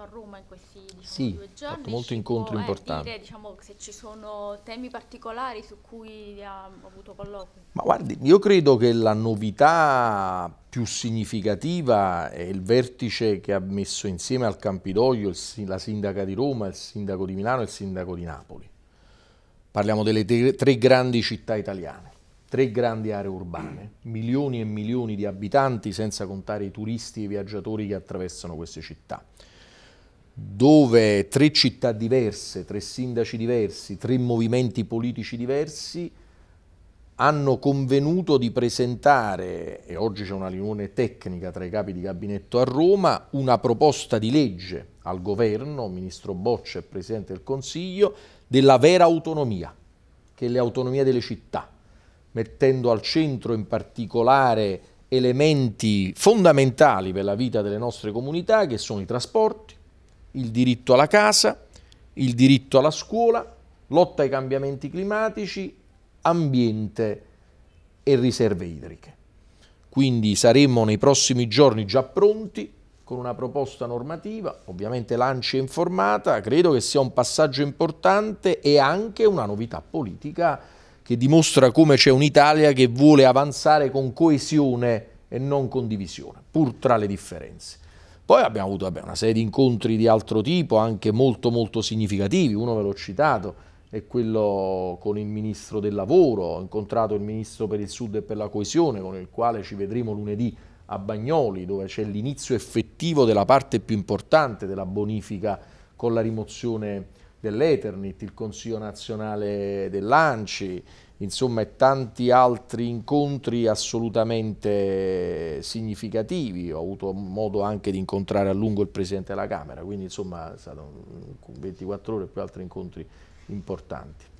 a Roma in questi diciamo, sì, due giorni. Ho fatto molti incontri può, eh, importanti. Eh, dire, diciamo, se ci sono temi particolari su cui ha avuto colloqui. Ma guardi, io credo che la novità più significativa è il vertice che ha messo insieme al Campidoglio il, la sindaca di Roma, il sindaco di Milano e il sindaco di Napoli. Parliamo delle tre grandi città italiane tre grandi aree urbane, milioni e milioni di abitanti, senza contare i turisti e i viaggiatori che attraversano queste città, dove tre città diverse, tre sindaci diversi, tre movimenti politici diversi hanno convenuto di presentare, e oggi c'è una riunione tecnica tra i capi di gabinetto a Roma, una proposta di legge al governo, ministro Boccia e Presidente del Consiglio, della vera autonomia, che è l'autonomia delle città mettendo al centro in particolare elementi fondamentali per la vita delle nostre comunità che sono i trasporti, il diritto alla casa, il diritto alla scuola, lotta ai cambiamenti climatici, ambiente e riserve idriche. Quindi saremo nei prossimi giorni già pronti con una proposta normativa, ovviamente l'ANCI è informata, credo che sia un passaggio importante e anche una novità politica che dimostra come c'è un'Italia che vuole avanzare con coesione e non con divisione, pur tra le differenze. Poi abbiamo avuto vabbè, una serie di incontri di altro tipo, anche molto molto significativi, uno ve l'ho citato, è quello con il Ministro del Lavoro, ho incontrato il Ministro per il Sud e per la coesione, con il quale ci vedremo lunedì a Bagnoli, dove c'è l'inizio effettivo della parte più importante della bonifica con la rimozione dell'Eternit, il Consiglio nazionale dell'ANCI, insomma e tanti altri incontri assolutamente significativi, ho avuto modo anche di incontrare a lungo il Presidente della Camera, quindi insomma è stato 24 ore e poi altri incontri importanti.